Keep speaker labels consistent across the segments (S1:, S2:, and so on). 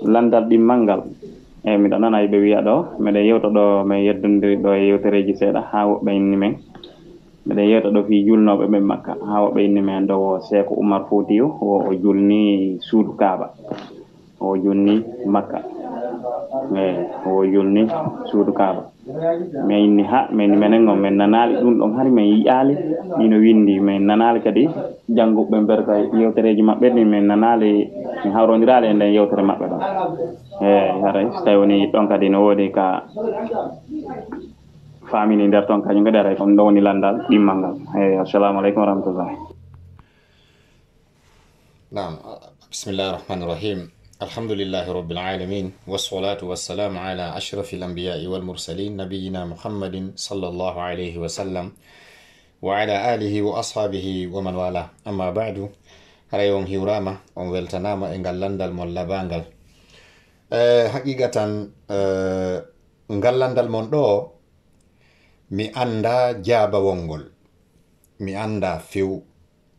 S1: landal ɗi e eh, mi miɗo nana ɓe wiya do ɗo mbiɗa yewta ɗo mi yeddondiri do e yewtereeji seeɗa haa woɓɓe inni men mbiɗa yewta ɗo fii julnooɓe ɓen makka haa eh, woɓɓe inni men ɗo Seko Oumar Foutiyou o o julni suudu Kaaba o julni makka me o julni suudu Kaaba min ha min minen on min nanali ɗum ɗon hari min yiƴali no windi min nanali kadi jannguɓe berka yewtereji maɓɓe ɗi min nanali min hawrodirali e nden yewtere maɓɓe ɗon eyi eh, haray so tawi woni ɗon kadi no wodi ka famini nder toon kañum kadi aray ɗum woni landal ɗimmal Eh, eyi assalamu alaikum warahmatullahi nam
S2: Bismillahirrahmanirrahim. الحمد لله رب العالمين والصلاة والسلام على أشرف الأنبياء والمرسلين نبينا محمد صلى الله عليه وسلم وعلى آله وأصحابه ومن والاه أما بعد hara on hiwrama on weltanama e ngal landal mon labangal e, haqiqatan e, ngal landal mon ɗo mi anda jabawolngol mi anda few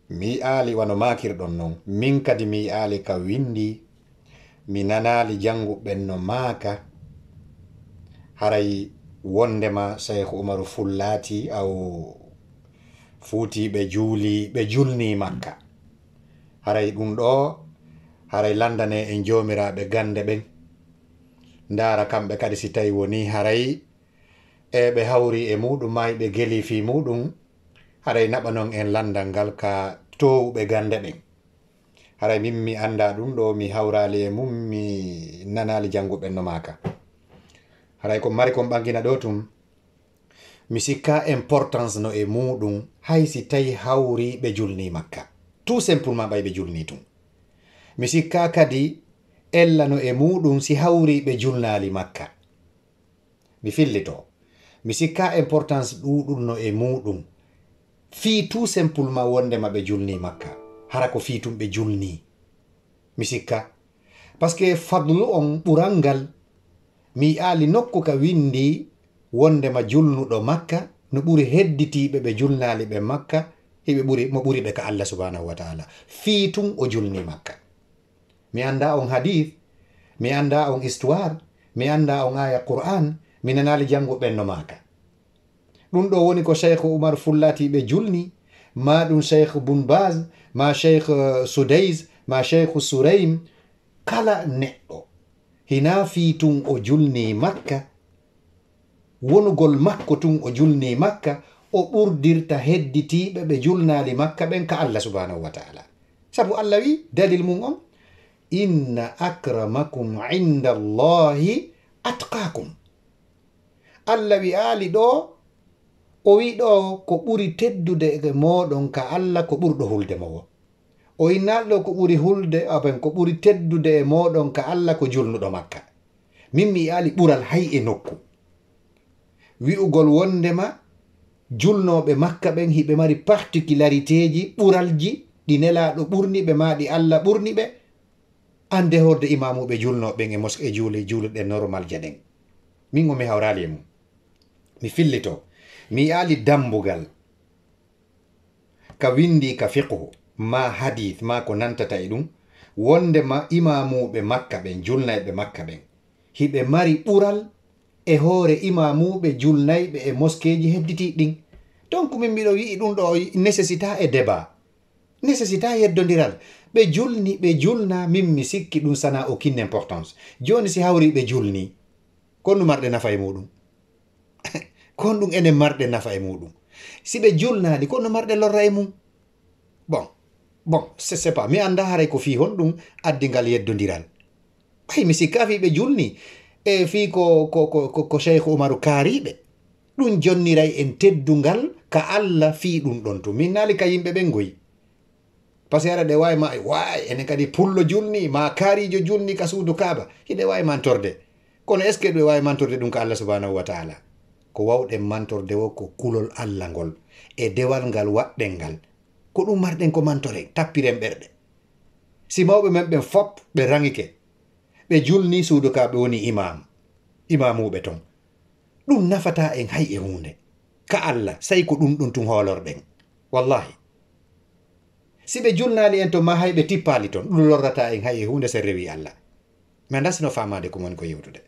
S2: mi yi'ali wano makirɗon non min kadi mi yi'ali ka windi mi nanali janguɓen no maaka haray wondema seyhu umaru fullati awo fuuti ɓe juuli ɓe julni makka haray ɗum ɗo haray landane en jomiraɓe gande ɓen ndara kamɓe kadi si tawi woni haray e ɓe hawri e muɗum mayɓe e geeli fi muɗum haray naɓa non en landal ngal ka towuɓe gande ɓen haray min mi annda ɗum ɗo mi hawrali e mum mi nanali janngu ɓenno maaka haray ko mari kon ɓangina ɗo tum mi sikka importance no e muɗum hay si tawi hawri ɓe julni makka tout simplement ɓay ɓe julni tum mi sikka kadi ella no e muɗum si hawri ɓe julnali makka mi fillito mi sikka importance ɗuɗum no e muɗum fi tout simplement wondema ɓe julni makka hara ko fitumɓe julni mi sikka par ce que fadlu on ɓural ngal mi yi'ali nokku ka windi wondema julnuɗo makka no ɓuri hedditiɓe ɓe julnali ɓe makka eɓe ɓuri mo ɓuri ɓe ka allah subhanahu wa taala fitum o julni makka mi anda on hadih mi anda on histoire mi anda on aya qur'an mi nanali jango ɓenno maka ɗum ɗo woni ko cheikhu oumar fullatiɓe julni ma ɗum cheikh bounbas ma cheikh uh, soudeys ma cheikh sourayim kala neɗɗo hina fi tun o julni makka wonugol makko tun o julni makka o ɓurdirta hedditiɓe ɓe julnali makka ɓen ka allah subhanahu wa taala saabu allah wi dalil mum on inna akramakum inda llahi atkakum allah wi aali ɗo o wiɗo ko ɓuri teddude e moɗon ka allah ko ɓurɗo hulde mawo o innaɗo ko ɓuri hulde aben ah, ko ɓuri teddude e moɗon ka allah ko julnuɗo makka min mi yaali ɓural hay e nokku wi'ugol wondema julnoɓe makka ɓen hiɓe mari particularité ji ɓuralji ɗi nelaɗo ɓurniɓe maɗi allah ɓurniɓe ande horde imamuɓe julnoɓen e mosqe juule juuleɗe normal jaɗen min omi hawrali e mum mi fillitoo mi yaali dambugal ka windi ka fiqhu ma hadith ma ko nantata e ɗum wonde ma imamuɓe makka ɓen julnayɓe makka ɓen hiɓe mari ɓural e hoore imamuɓe julnayɓe e moskeji hebditi ɗin donc min mbiɗo wi'i ɗum ɗo nécessita e deba nécessita yeddodiral ɓe julni ɓe julna min mi sikki ɗum sana aucune importance joni si hawri ɓe julni konnumarɗe nafa e muɗum kon ɗum enen marɗe nafa e muɗum si ɓe julnaali ko no marɗe lorra e mum bon bon se c'est pas mi annda haray ko fi hon ɗum addingal yeddodiral ɓay mi sikka fi ɓe julni e fi ko ko cheikhu oumaru kaariɓe ɗum jonniray en teddungal ka allah fi ɗum ɗon to min naali ka yimɓe ɓen goyi par ce ara ɗe wawi ma waa enen kadi pullo julni ma kaarijo julni ka suudu kaaba hiɗe wawi mantorde kono est ce que ɗe wawi mantorde ɗum ka allah subhanahu wa taala ko wawɗen mantorde wo ko kulol allah ngol e dewal ngal waɗɗel ngal ko ɗum marɗen ko mantoren tappiren ɓerɗe si mawɓe men ɓen fop ɓe ragike ɓe julni suudu ka ɓe woni imam imamuɓe ton ɗum nafata en hay e hunde ka allah sai ko ɗum ɗum tun holorɗen wallahi si ɓe julnali en ton ma hay ɓe tippali ton ɗum lorrata en hay e hunde se rewi allah ma dasino famade ko moni ko yewtude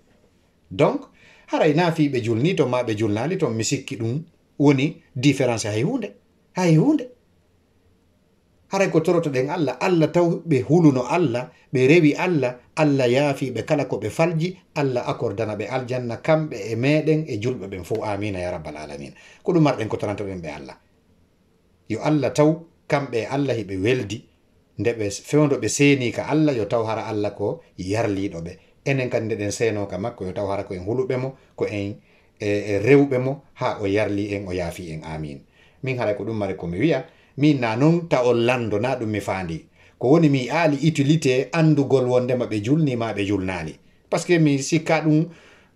S2: donc haray naafi ɓe julni ton ma ɓe julnali ton mi sikki ɗum woni différence e hay hunde hay hunde haray ko toroto ɗen allah allah taw ɓe huluno allah ɓe rewi allah allah yaafiɓe kala ko ɓe falji allah accordana ɓe aljanna kamɓe e meɗen e julɓe ɓen fo amina ya rabbal alamina ko ɗum marɗen ko toranto ɗen ɓe allah yo allah taw kamɓe e allah heɓe weldi nde ɓe fewdo ɓe seeni ka allah yo taw hara allah ko yarliɗo ɓe enen kadi nde ɗen senoka makko yo taw hara ko en huluɓe mo ko en e, e rewɓe mo ha o yarli en o yaafi en amin min haray ko ɗum mari komi wiya min na noon ta o lando na ɗum mi faandi ko woni mi aali utilité andugol wondema ɓe julnima ɓe julnani par ce que mi sikka ɗum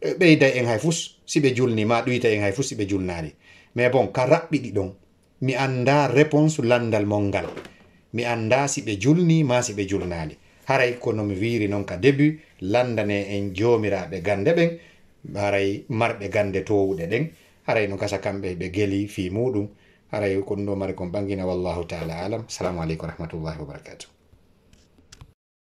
S2: e, ɓeyda en hay fus siɓe julnima ɗoyita en hay fus siɓe julnani mais bon ka raɓɓiɗi ɗon mi anda réponse landal mol ngal mi anda siɓe julni ma siɓe julnani haray ko nomi wiiri noon ka début landane en jomiraɓe gande ɓen haray marɓe gande towuɗe ɗen haray no gasa kamɓe ɓe geli fi muɗum haray kon ɗo mari kon bangina wallahu taala alam assalamu aleykum warahmatullahi wabarakatuh